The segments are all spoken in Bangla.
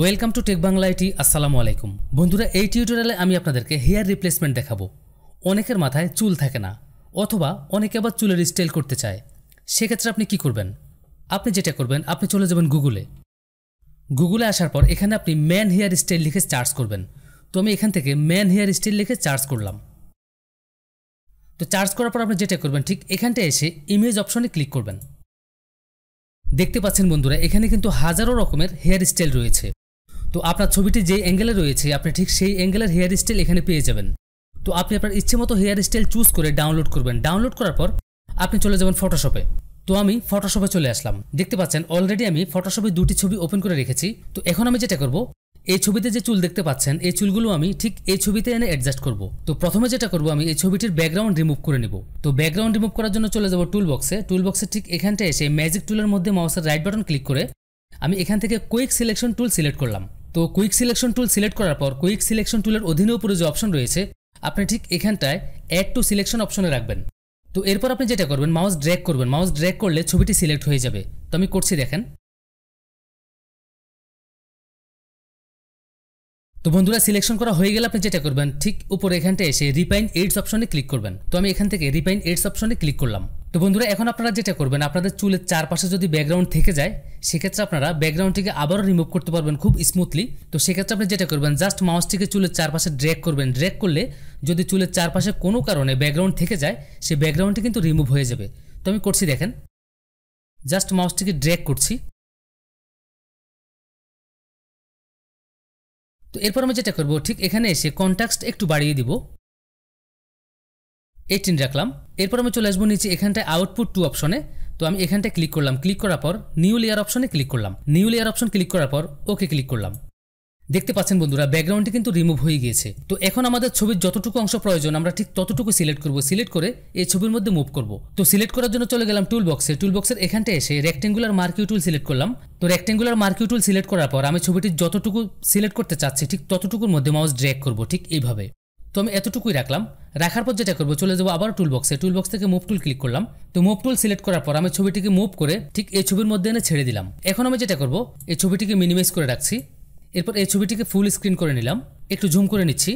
welcome to tech Bangla IT আসসালামু আলাইকুম বন্ধুরা এই টিউটোরিয়ালে আমি আপনাদেরকে হেয়ার রিপ্লেসমেন্ট দেখাবো অনেকের মাথায় চুল থাকে না অথবা অনেকে আবার চুলের স্টাইল করতে চায় সেক্ষেত্রে আপনি কি করবেন আপনি যেটা করবেন আপনি চলে যাবেন গুগলে গুগলে আসার পর এখানে আপনি ম্যান হেয়ার স্টাইল লিখে চার্জ করবেন তো আমি এখান থেকে ম্যান হেয়ার স্টাইল লিখে চার্জ করলাম তো চার্জ করার পর আপনি যেটা করবেন ঠিক এখানটা এসে ইমেজ অপশনে ক্লিক করবেন দেখতে পাচ্ছেন বন্ধুরা এখানে কিন্তু হাজারো রকমের হেয়ার স্টাইল রয়েছে তো আপনার ছবিটি যে অ্যাঙ্গেলে রয়েছে আপনি ঠিক সেই অ্যাঙ্গেলের হেয়ার স্টাইল এখানে পেয়ে যাবেন তো আপনি আপনার ইচ্ছে মতো হেয়ার স্টাইল চুজ করে ডাউনলোড করবেন ডাউনলোড করার পর আপনি চলে যাবেন ফটোশপে তো আমি ফটোশপে চলে আসলাম দেখতে পাচ্ছেন অলরেডি আমি ফটোশপে দুটি ছবি ওপেন করে রেখেছি তো এখন আমি যেটা করব এই ছবিতে যে চুল দেখতে পাচ্ছেন এই চুলগুলো আমি ঠিক এই ছবিতে এনে অ্যাডজাস্ট করব তো প্রথমে যেটা করব আমি এই ছবিটির ব্যাকগ্রাউন্ড রিমুভ করে নেব তো ব্যাকগ্রাউন্ড রিমুভ করার জন্য চলে যাব টুল বক্সে টুল বক্সে ঠিক এখানটা এসে ম্যাজিক টুলের মধ্যে মাউসের রাইট বাটন ক্লিক করে আমি এখান থেকে কুইক সিলেকশন টুল সিলেক্ট করলাম তো কুইক সিলেকশন টুল সিলেক্ট করার পর কুইক সিলেকশন টুলের অধীনে উপরে যে অপশন রয়েছে আপনি ঠিক এখানটায় অ্যাড টু সিলেকশন অপশনে রাখবেন তো এরপর আপনি যেটা করবেন মাউস ড্র্যাগ করবেন মাউস ড্র্যাগ করলে ছবিটি সিলেক্ট হয়ে যাবে তো আমি করছি দেখেন তো বন্ধুরা সিলেকশন করা হয়ে গেলে আপনি যেটা করবেন ঠিক উপরে এখানটা এসে রিপাইন এইডস অপশনে ক্লিক করবেন তো আমি এখান থেকে রিপাইন এইডস অপশনে ক্লিক করলাম তো বন্ধুরা এখন আপনারা যেটা করবেন আপনাদের চুলের চারপাশে যদি ব্যাকগ্রাউন্ড থেকে যায় সেক্ষেত্রে আপনারা ব্যাকগ্রাউন্ডটিকে আবারও রিমুভ করতে পারবেন খুব স্মুথলি তো সেক্ষেত্রে আপনি যেটা করবেন জাস্ট মাউসটিকে চুলের চারপাশে ড্রেক করবেন ড্রেক করলে যদি চুলের চারপাশে কোনো কারণে ব্যাকগ্রাউন্ড থেকে যায় সে ব্যাকগ্রাউন্ডটি কিন্তু রিমুভ হয়ে যাবে তো আমি করছি দেখেন জাস্ট মাউসটিকে ড্রেক করছি তো এরপর আমি যেটা করবো ঠিক এখানে এসে কন্ট্যাক্ট একটু বাড়িয়ে দিব এইটিন রাখলাম এরপর আমি চলে আসবো নিচে এখানটায় আউটপুট টু অপশনে তো আমি এখানটায় ক্লিক করলাম ক্লিক করার পর নিউ লেয়ার অপশনে ক্লিক করলাম নিউ লেয়ার অপশন ক্লিক করার পর ওকে ক্লিক করলাম দেখতে পাচ্ছেন বন্ধুরা ব্যাকগ্রাউন্ডটি কিন্তু রিমুভ হয়ে গিয়েছে তো এখন আমাদের ছবির যতটুকু অংশ প্রয়োজন আমরা ঠিক ততটুকু সিলেক্ট করব সিলেক্ট করে এই ছবির মধ্যে মুভ করব তো সিলেক্ট করার জন্য চলে গেলাম টুল বক্সে টুল বক্সের এখানটা এসে রেক্টেঙ্গুলার মার্কিউ টুল সিলেক্ট করলাম তো রেক্টেঙ্গুলার মার্কিউ টুল সিলেক্ট করার পর আমি ছবিটির যতটুকু সিলেক্ট করতে চাচ্ছি ঠিক ততটুকুর মধ্যে মাউস ড্র্যাগ করব ঠিক এইভাবে তো আমি এতটুকুই রাখলাম রাখার পর যেটা করবো চলে যাবো আবার টুল বক্সে টুল বক্স থেকে মুভ টুল ক্লিক করলাম তো মুভ টুল সিলেক্ট করার পর আমি ছবিটিকে মুভ করে ঠিক এই ছবির মধ্যে এনে ছেড়ে দিলাম এখন আমি যেটা করবো এই ছবিটিকে মিনিমাইজ করে রাখছি এরপর এই ছবিটিকে ফুল স্ক্রিন করে নিলাম একটু জুম করে নিচ্ছি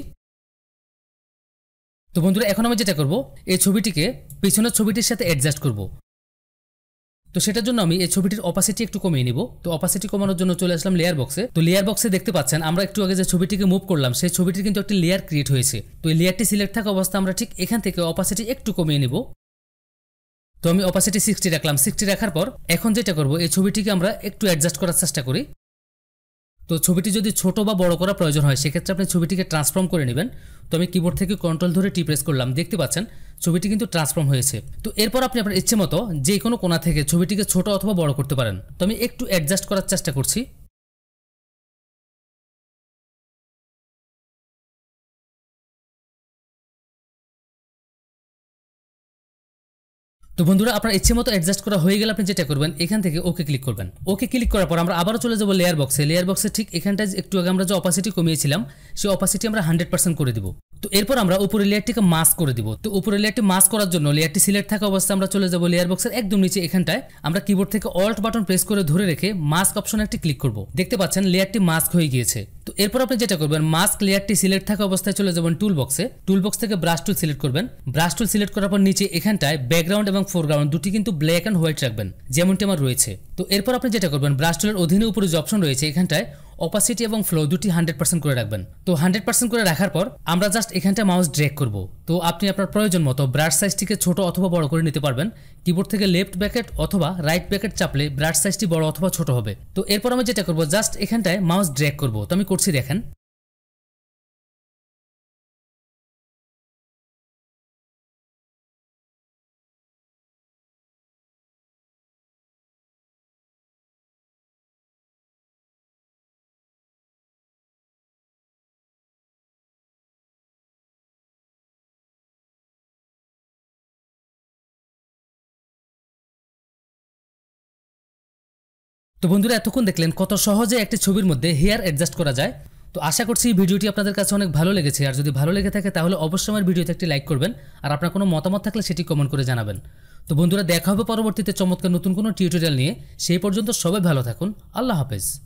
তো বন্ধুরা এখন আমি যেটা করবো এই ছবিটিকে পিছনের ছবিটির সাথে অ্যাডজাস্ট করবো তো সেটার জন্য আমি এই ছবিটির অপাসিটি একটু কমিয়ে নিব তো অপাসিটি কমানোর জন্য চলে আসলাম লেয়ার বক্সে তো লেয়ার বক্সে দেখতে পাচ্ছেন আমরা একটু আগে যে ছবিটিকে মুভ করলাম সেই ছবিটির কিন্তু একটি লেয়ার ক্রিয়েট হয়েছে তো এই লেয়ারটি সিলেক্ট থাকা অবস্থা আমরা ঠিক এখান থেকে অপাসিটি একটু কমিয়ে নিব তো আমি অপাসিটি সিক্সটি রাখলাম সিক্সটি রাখার পর এখন যেটা করব এই ছবিটিকে আমরা একটু অ্যাডজাস্ট করার চেষ্টা করি তো ছবিটি যদি ছোট বা বড় করা প্রয়োজন হয় সেক্ষেত্রে আপনি ছবিটিকে ট্রান্সফর্ম করে নেবেন তো আমি কিবোর্ড থেকে কন্ট্রোল ধরে টি প্রেস করলাম দেখতে পাচ্ছেন ছবিটি কিন্তু ট্রান্সফর্ম হয়েছে তো এরপর আপনি আপনার ইচ্ছে মতো যে কোনো কোনা থেকে ছবিটিকে ছোট অথবা বড় করতে পারেন তো আমি একটু অ্যাডজাস্ট করার চেষ্টা করছি তো বন্ধুরা আপনার ইচ্ছে মতো অ্যাডজাস্ট করা হয়ে গেলে আপনি যেটা করবেন এখান থেকে ওকে ক্লিক করবেন ওকে ক্লিক করার পর আমরা আবারও চলে যাবো লেয়ার বক্সে লেয়ার বক্সে ঠিক এখানটায় একটু আগে আমরা যে অপাসিটি কমিয়েছিলাম সেই অপাসিটি আমরা হান্ড্রেড পার্সেন্ট করে দিব তো এরপর আমরা উপরে লেয়ারটিকে মাস্ক করে দিব তো উপরে লেয়ারটি মাস্ক করার জন্য লেয়ারটি সিলেক্ট থাকা অবস্থায় আমরা চলে যাবো লেয়ার বক্সের একদম নিচে এখানটায় আমরা কিবোর্ড থেকে অল্ট বাটন প্রেস করে ধরে রেখে মাস্ক অপশন একটি ক্লিক করব দেখতে পাচ্ছেন লেয়ারটি মাস্ক হয়ে গিয়েছে তো এরপর আপনি যেটা করবেন মাস্ক লেয়ারটি সিলেক্ট থাকা অবস্থায় চলে যাবেন টুল বক্সে টুল বক্স থেকে ব্রাশ টুল সিলেক্ট করবেন ব্রাশ টুল সিলেক্ট করার পর নিচে এখানটায় ব্যাকগ্রাউন্ড এবং ফোরগ্রাউন্ড দুটি কিন্তু ব্ল্যাক অ্যান্ড হোয়াইট রাখবেন যেমনটি আমার রয়েছে তো এরপর আপনি যেটা করবেন ব্রাশ টুলের অধীনে উপরে যে অপশন রয়েছে এখানটায় অপাসিটি এবং ফ্লো দুটি হান্ড্রেড পার্সেন্ট করে রাখবেন তো হান্ড্রেড পার্সেন্ট করে রাখার পর আমরা জাস্ট এখানটা মাউস ড্রেক করব তো আপনি আপনার প্রয়োজন মতো ব্রাশ সাইজটিকে ছোট অথবা বড় করে নিতে পারবেন কিবোর্ড থেকে লেফট ব্যাকেট অথবা রাইট ব্যাকেট চাপলে ব্রাশ সাইজটি বড় অথবা ছোট হবে তো এরপর আমি যেটা করবো জাস্ট এখানটায় মাউস ড্রেক করব তো আমি করছি দেখেন তো বন্ধুরা এতক্ষণ দেখলেন কত সহজে একটি ছবির মধ্যে হেয়ার অ্যাডজাস্ট করা যায় তো আশা করছি এই ভিডিওটি আপনাদের কাছে অনেক ভালো লেগেছে আর যদি ভালো লেগে থাকে তাহলে অবশ্যই আমার ভিডিওতে একটি লাইক করবেন আর আপনার কোনো মতামত থাকলে সেটি কমেন্ট করে জানাবেন তো বন্ধুরা দেখা হবে পরবর্তীতে চমৎকার নতুন কোনো টিউটোরিয়াল নিয়ে সেই পর্যন্ত সবাই ভালো থাকুন আল্লাহ হাফেজ